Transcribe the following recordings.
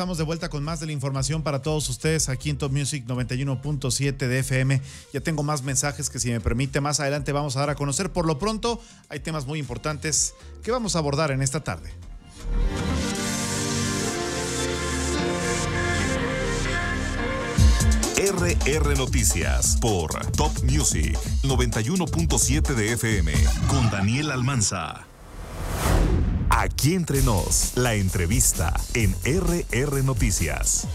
estamos de vuelta con más de la información para todos ustedes aquí en Top Music 91.7 de FM. Ya tengo más mensajes que si me permite más adelante vamos a dar a conocer. Por lo pronto hay temas muy importantes que vamos a abordar en esta tarde. RR Noticias por Top Music 91.7 de FM con Daniel Almanza. Aquí entre nos, la entrevista en RR Noticias.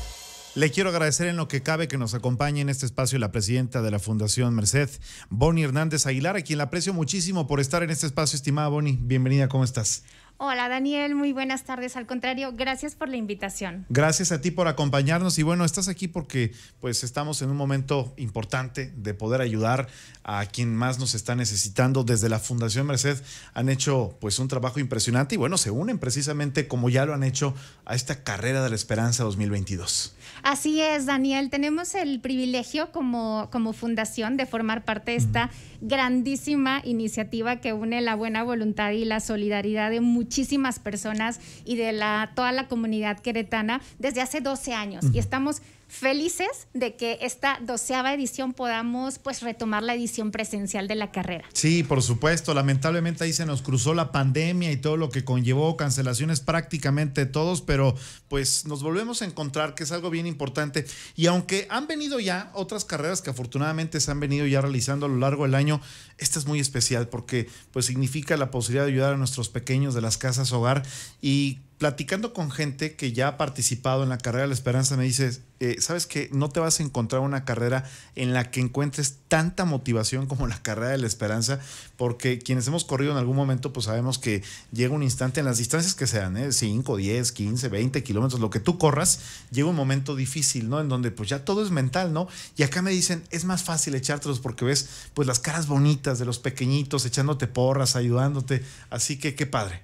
Le quiero agradecer en lo que cabe que nos acompañe en este espacio la presidenta de la Fundación Merced, Bonnie Hernández Aguilar, a quien la aprecio muchísimo por estar en este espacio, estimada Bonnie. Bienvenida, ¿cómo estás? Hola Daniel, muy buenas tardes. Al contrario, gracias por la invitación. Gracias a ti por acompañarnos y bueno, estás aquí porque pues estamos en un momento importante de poder ayudar a quien más nos está necesitando. Desde la Fundación Merced han hecho pues un trabajo impresionante y bueno, se unen precisamente como ya lo han hecho a esta carrera de la esperanza 2022. Así es, Daniel, tenemos el privilegio como, como fundación de formar parte de esta grandísima iniciativa que une la buena voluntad y la solidaridad de muchos muchísimas personas y de la, toda la comunidad queretana desde hace 12 años. Y estamos felices de que esta doceava edición podamos pues retomar la edición presencial de la carrera. Sí, por supuesto. Lamentablemente ahí se nos cruzó la pandemia y todo lo que conllevó cancelaciones prácticamente todos, pero pues nos volvemos a encontrar, que es algo bien importante. Y aunque han venido ya otras carreras que afortunadamente se han venido ya realizando a lo largo del año, esta es muy especial porque pues significa la posibilidad de ayudar a nuestros pequeños de las casas hogar y platicando con gente que ya ha participado en la carrera de la esperanza, me dices, eh, sabes qué? no te vas a encontrar una carrera en la que encuentres tanta motivación como la carrera de la esperanza, porque quienes hemos corrido en algún momento, pues sabemos que llega un instante en las distancias que sean, 5, 10, 15, 20 kilómetros, lo que tú corras, llega un momento difícil, ¿no? En donde pues ya todo es mental, ¿no? Y acá me dicen, es más fácil echártelos porque ves pues las caras bonitas de los pequeñitos echándote porras, ayudándote, así que qué padre.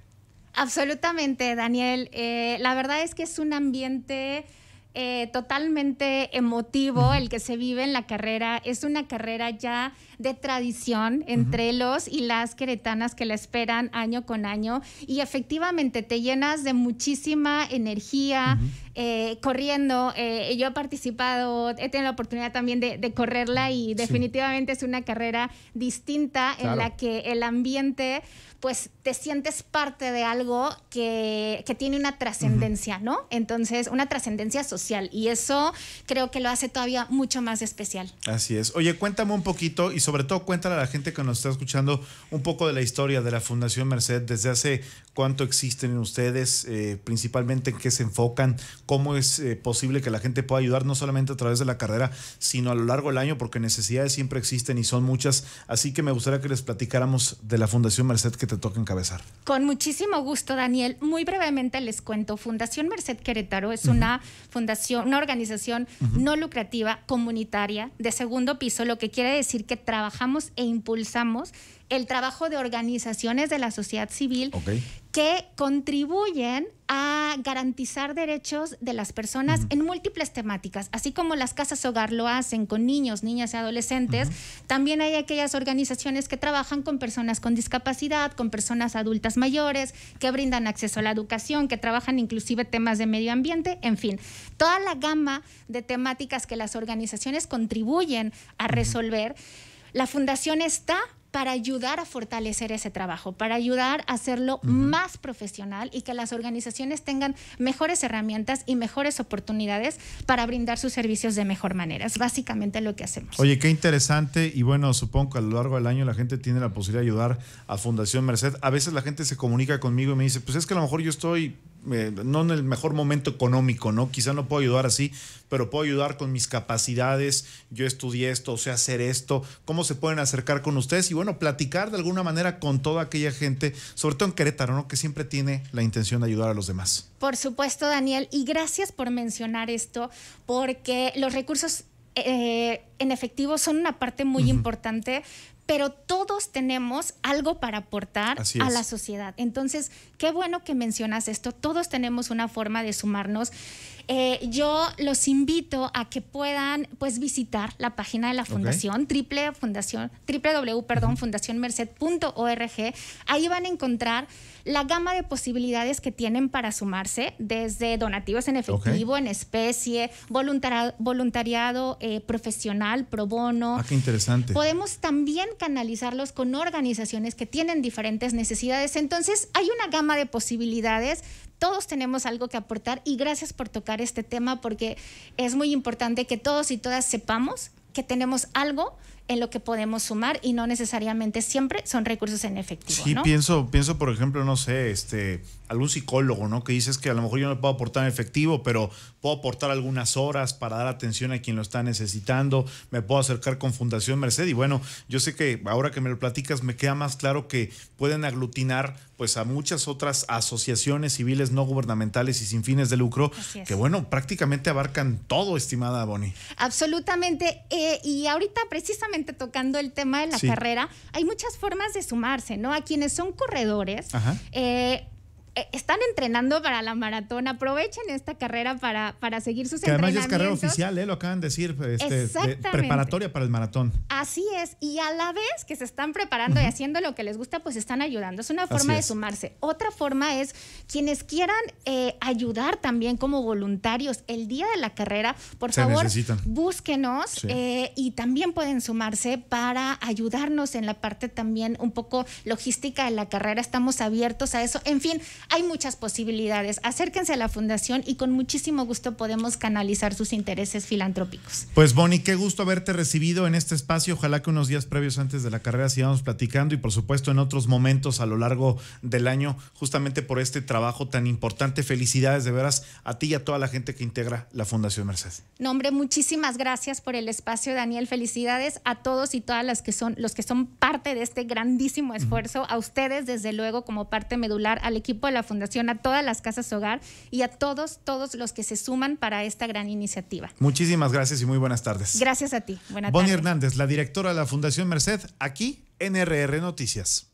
Absolutamente, Daniel. Eh, la verdad es que es un ambiente eh, totalmente emotivo el que se vive en la carrera. Es una carrera ya de tradición entre los y las queretanas que la esperan año con año. Y efectivamente te llenas de muchísima energía eh, corriendo. Eh, yo he participado, he tenido la oportunidad también de, correrla y definitivamente es una carrera distinta en la que el ambiente pues te sientes parte de algo que, tiene una trascendencia, ¿no? Entonces, una trascendencia social y eso creo que lo hace todavía mucho más especial. Así es. Oye, cuéntame un poquito y sobre todo cuéntale a la gente que nos está escuchando un poco de la historia de la Fundación Merced, desde hace cuánto existen ustedes, eh, principalmente en qué se enfocan, cómo es eh, posible que la gente pueda ayudar no solamente a través de la carrera, sino a lo largo del año, porque necesidades siempre existen y son muchas. Así que me gustaría que les platicáramos de la Fundación Merced que te toca encabezar. Con muchísimo gusto, Daniel. Muy brevemente les cuento, Fundación Merced Querétaro es una fundación una organización no lucrativa, comunitaria, de segundo piso, lo que quiere decir que trabajamos e impulsamos el trabajo de organizaciones de la sociedad civil que contribuyen a garantizar derechos de las personas en múltiples temáticas, así como las casas hogar lo hacen con niños, niñas y adolescentes, también hay aquellas organizaciones que trabajan con personas con discapacidad, con personas adultas mayores, que brindan acceso a la educación, que trabajan inclusive temas de medio ambiente, en fin, toda la gama de temáticas que las organizaciones contribuyen a resolver. La fundación está para ayudar a fortalecer ese trabajo, para ayudar a hacerlo más profesional y que las organizaciones tengan mejores herramientas y mejores oportunidades para brindar sus servicios de mejor manera. Es básicamente lo que hacemos. Oye, qué interesante y bueno, supongo que a lo largo del año la gente tiene la posibilidad de ayudar a Fundación Merced. A veces la gente se comunica conmigo y me dice, pues es que a lo mejor yo estoy eh, no en el mejor momento económico, ¿no? Quizá no puedo ayudar así, pero puedo ayudar con mis capacidades, yo estudié esto, o sea, hacer esto, cómo se pueden acercar con ustedes y bueno, platicar de alguna manera con toda aquella gente, sobre todo en Querétaro, ¿no? Que siempre tiene la intención de ayudar a los demás. Por supuesto, Daniel, y gracias por mencionar esto, porque los recursos eh, en efectivo son una parte muy importante pero todos tenemos algo para aportar a la sociedad. Entonces, qué bueno que mencionas esto, todos tenemos una forma de sumarnos. Eh, yo los invito a que puedan pues visitar la página de la fundación, triple fundación, www, perdón, Ahí van a encontrar la gama de posibilidades que tienen para sumarse, desde donativos en efectivo, en especie, voluntariado, eh, profesional, pro bono. Ah, qué interesante. Podemos también canalizarlos con organizaciones que tienen diferentes necesidades. Entonces, hay una gama de posibilidades todos tenemos algo que aportar y gracias por tocar este tema porque es muy importante que todos y todas sepamos que tenemos algo en lo que podemos sumar y no necesariamente siempre son recursos en efectivo. Sí, pienso, pienso, por ejemplo, no sé, este, algún psicólogo, ¿no? Que dices que a lo mejor yo no puedo aportar en efectivo, pero puedo aportar algunas horas para dar atención a quien lo está necesitando, me puedo acercar con Fundación Merced y bueno, yo sé que ahora que me lo platicas me queda más claro que pueden aglutinar pues a muchas otras asociaciones civiles no gubernamentales y sin fines de lucro, que bueno, prácticamente abarcan todo, estimada Bonnie. Absolutamente, eh, y ahorita precisamente tocando el tema de la carrera, hay muchas formas de sumarse, ¿no? A quienes son corredores, eh, eh, están entrenando para la maratón, aprovechen esta carrera para, para seguir sus que entrenamientos. es carrera oficial, eh, lo acaban de decir, pues, este, preparatoria para el maratón. Así es, y a la vez que se están preparando y haciendo lo que les gusta, pues están ayudando. Es una forma de sumarse. Otra forma es quienes quieran eh, ayudar también como voluntarios el día de la carrera, por favor, búsquenos y también pueden sumarse para ayudarnos en la parte también un poco logística de la carrera. Estamos abiertos a eso. En fin, hay muchas posibilidades. Acérquense a la fundación y con muchísimo gusto podemos canalizar sus intereses filantrópicos. Pues Bonnie, qué gusto haberte recibido en este espacio. Ojalá que unos días previos antes de la carrera sigamos platicando y por supuesto en otros momentos a lo largo del año, justamente por este trabajo tan importante. Felicidades de veras a ti y a toda la gente que integra la Fundación Mercedes Nombre, muchísimas gracias por el espacio, Daniel. Felicidades a todos y todas las que son los que son parte de este grandísimo esfuerzo, a ustedes desde luego como parte medular al equipo la Fundación, a todas las casas hogar y a todos, todos los que se suman para esta gran iniciativa. Muchísimas gracias y muy buenas tardes. Gracias a ti. Buenas Bonnie Hernández, la directora de la Fundación Merced, aquí en RR Noticias.